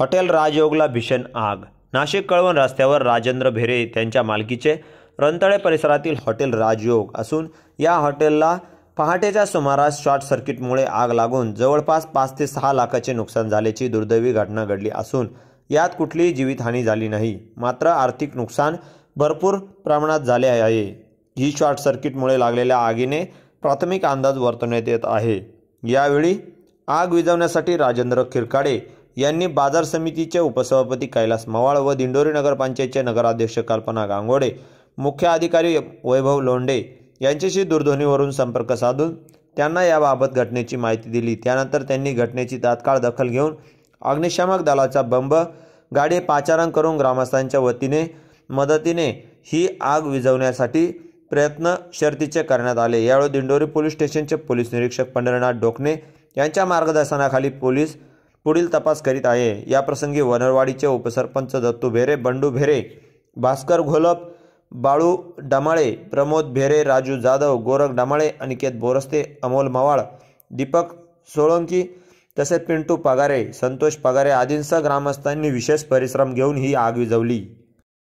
hotel राजयोगला भीषण आग नाशिक कळवण रस्त्यावर राजेंद्र भेरे त्यांच्या मालकीचे रंतळे परिसरातील हॉटेल राजयोग असून या हॉटेलला पहाटेच्या सुमारास शॉर्ट सर्किटमुळे आग लागून जवळपास पाच ते सहा लाखाचे नुकसान झाल्याची दुर्दैवी घटना घडली असून यात कुठलीही जीवितहानी झाली नाही मात्र आर्थिक नुकसान भरपूर प्रमाणात झाले आहे ही शॉर्ट सर्किटमुळे लागलेल्या आगीने प्राथमिक अंदाज वर्तवण्यात येत आहे यावेळी आग विझवण्यासाठी राजेंद्र खिरकाडे यांनी बाजार समितीचे उपसभापती कैलास मवाळ व दिंडोरी नगरपंचायतचे नगराध्यक्ष कल्पना गांगोडे मुख्य अधिकारी वैभव लोंढे यांच्याशी दूरध्वनीवरून संपर्क साधून त्यांना याबाबत घटनेची माहिती दिली त्यानंतर त्यांनी घटनेची तात्काळ दखल घेऊन अग्निशामक दलाचा बंब गाडी पाचारण करून ग्रामस्थांच्या वतीने मदतीने ही आग विझवण्यासाठी प्रयत्न शर्तीचे करण्यात आले यावेळी दिंडोरी पोलीस स्टेशनचे पोलीस निरीक्षक पंढरीनाथ डोकणे यांच्या मार्गदर्शनाखाली पोलीस पुढील तपास करीत आहे याप्रसंगी वनरवाडीचे उपसरपंच दत्तू भेरे बंडू भेरे भास्कर घोलप बाळू डामाळे प्रमोद भेरे राजू जाधव गोरख डामाळे अनिकेत बोरस्ते अमोल मवाळ दीपक सोळंकी तसेच पिंटू पगारे संतोष पगारे आदींसह ग्रामस्थांनी विशेष परिश्रम घेऊन ही आग विझवली